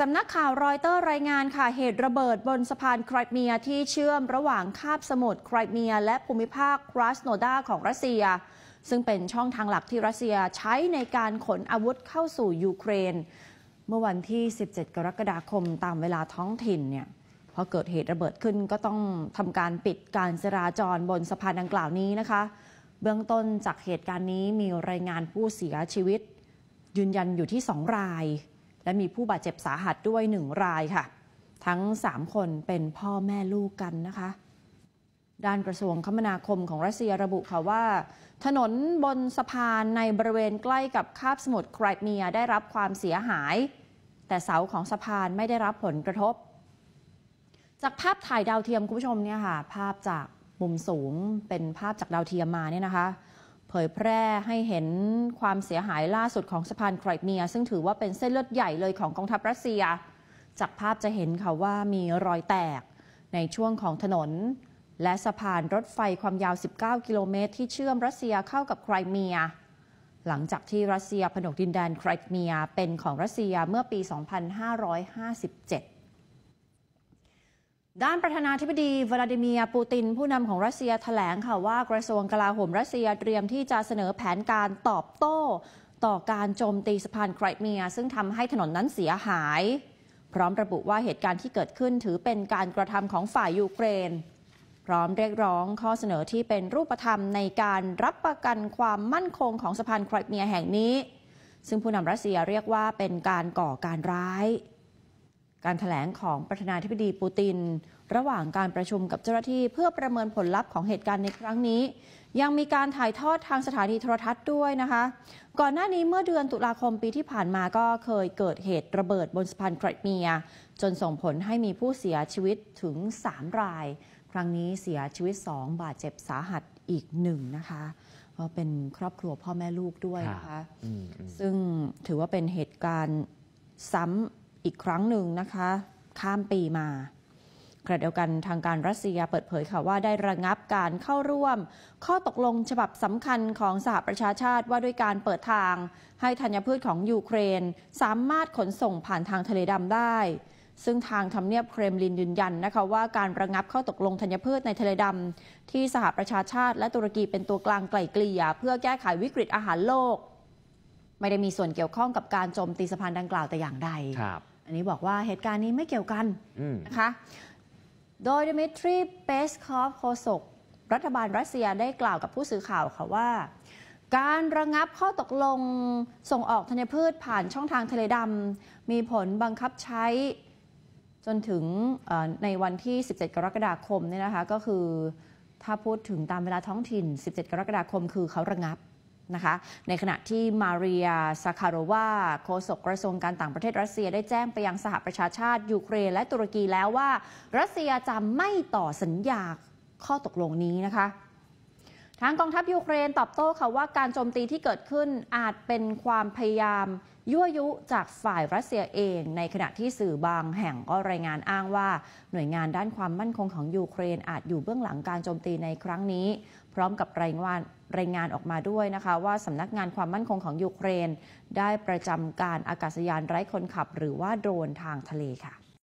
สำนักข่าวรอยเตอร์รายงานค่ะ เหตุระเบิดบนสะพานไครเมียที่เชื่อมระหว่างคาบสมุทรไครเมียและภูมิภาคครัสโนดาของรัสเซีย ซึ่งเป็นช่องทางหลักที่รัสเซียใช้ในการขนอาวุธเข้าสู่ยูเครน เมื่อวันที่ 17 กรกฎาคมตามเวลาท้องถิ่นเนี่ย พอเกิดเหตุระเบิดขึ้นก็ต้องทำการปิดการจราจรบนสะพานดังกล่าวนี้นะคะ เบื้องต้นจากเหตุการณ์นี้มีรายงานผู้เสียชีวิต ยืนยันอยู่ที่2รายและมีผู้บาดเจ็บสาหัสด้วยหนึ่งรายค่ะ ทั้ง 3 คนเป็นพ่อแม่ลูกกันนะคะ ด้านกระทรวงคมนาคมของรัสเซียระบุค่ะว่า ถนนบนสะพานในบริเวณใกล้กับคาบสมุทรไครเมียได้รับความเสียหาย แต่เสาของสะพานไม่ได้รับผลกระทบ จากภาพถ่ายดาวเทียมคุณผู้ชมเนี่ยค่ะภาพจากมุมสูงเป็นภาพจากดาวเทียมมาเนี่ยนะคะผยแพร่ให้เห็นความเสียหายล่าสุดของสะพานไครเมีย ซึ่งถือว่าเป็นเส้นเลือดใหญ่เลยของกองทัพรัสเซีย จากภาพจะเห็นค่ะว่ามีรอยแตก ในช่วงของถนน และสะพานรถไฟความยาว19กิโลเมตรที่เชื่อมรัสเซียเข้ากับไครเมีย หลังจากที่รัสเซียผนวกดินแดนไครเมียเป็นของรัสเซียเมื่อปี 2557ด้านประธานาธิบดี วลาดิเมียร์ปูติน ผู้นำของรัสเซียถแถลงค่ะว่ากระทรวงกลาโหมรัสเซียเตรียมที่จะเสนอแผนการตอบโต้ ต่อการโจมตีสะพานไครเมียซึ่งทำให้ถนนนั้นเสียหาย พร้อมระบุว่าเหตุการณ์ที่เกิดขึ้นถือเป็นการกระทำของฝ่ายยูเครน พร้อมเรียกร้องข้อเสนอที่เป็นรูปธรรมในการรับประกันความมั่นคงของสะพานไครเมียแห่งนี้ ซึ่งผู้นำรัสเซียเรียกว่าเป็นการก่อการร้ายการถแถลงของประธานาธิบดีปูติน ระหว่างการประชุมกับเจ้าหน้าที่เพื่อประเมินผลลัพธ์ของเหตุการณ์ในครั้งนี้ ยังมีการถ่ายทอดทางสถานีโทรทัศน์ด้วยนะคะ ก่อนหน้านี้เมื่อเดือนตุลาคมปีที่ผ่านมาก็เคยเกิดเหตุระเบิดบนสะพานไกรเมีย จนส่งผลให้มีผู้เสียชีวิตถึง3ราย ครั้งนี้เสียชีวิต2บาดเจ็บสาหัสอีกหนึ่งนะคะก็เป็นครอบครัวพ่อแม่ลูกด้วยนะคะซึ่งถือว่าเป็นเหตุการณ์ซ้ำอีกครั้งหนึ่งนะคะข้ามปีมาขณะเดียวกันทางการรัสเซียเปิดเผยค่ะว่าได้ระงับการเข้าร่วม ข้อตกลงฉบับสำคัญของสหประชาชาติ ว่าด้วยการเปิดทางให้ธัญพืชของยูเครนสามารถขนส่งผ่านทางทะเลดำได้ ซึ่งทางทำเนียบเครมลินยืนยันนะคะว่าการระงับข้อตกลงธัญพืชในทะเลดำที่สหประชาชาติ และตุรกีเป็นตัวกลางไกล่เกลี่ยเพื่อแก้ไขวิกฤตอาหารโลก ไม่ได้มีส่วนเกี่ยวข้องกับการโจมตีสะพานดังกล่าวแต่อย่างใดครับอันนี้บอกว่าเหตุการณ์นี้ไม่เกี่ยวกันนะคะ โดยดมิทรีเปสคอฟโคศกรัฐบาลรัสเซียได้กล่าวกับผู้สื่อข่าวค่ะว่า การระงับข้อตกลงส่งออกธัญพืชผ่านช่องทางทะเลดำมีผลบังคับใช้จนถึงในวันที่ 17 กรกฎาคมเนี่ยนะคะก็คือถ้าพูดถึงตามเวลาท้องถิ่น 17 กรกฎาคมคือเขาระงับนะคะ ในขณะที่มาเรียซาคาโรวาโฆษกกระทรวงการต่างประเทศรัสเซียได้แจ้งไปยังสหประชาชาติ ยูเครน และตุรกีแล้วว่า รัสเซียจะไม่ต่อสัญญาข้อตกลงนี้นะคะทางกองทัพยูเครนตอบโต้ค่ะว่าการโจมตีที่เกิดขึ้นอาจเป็นความพยายามยั่วยุจากฝ่ายรัสเซียเอง ในขณะที่สื่อบาง แห่งก็รายงานอ้างว่าหน่วยงานด้านความมั่นคงของยูเครนอาจอยู่เบื้องหลังการโจมตีในครั้งนี้ พร้อมกับรายงานรายงานออกมาด้วยนะคะ ว่าสำนักงานความมั่นคงของยูเครน ได้ประจำการอากาศยานไร้คนขับหรือว่าโดรนทางทะเลค่ะ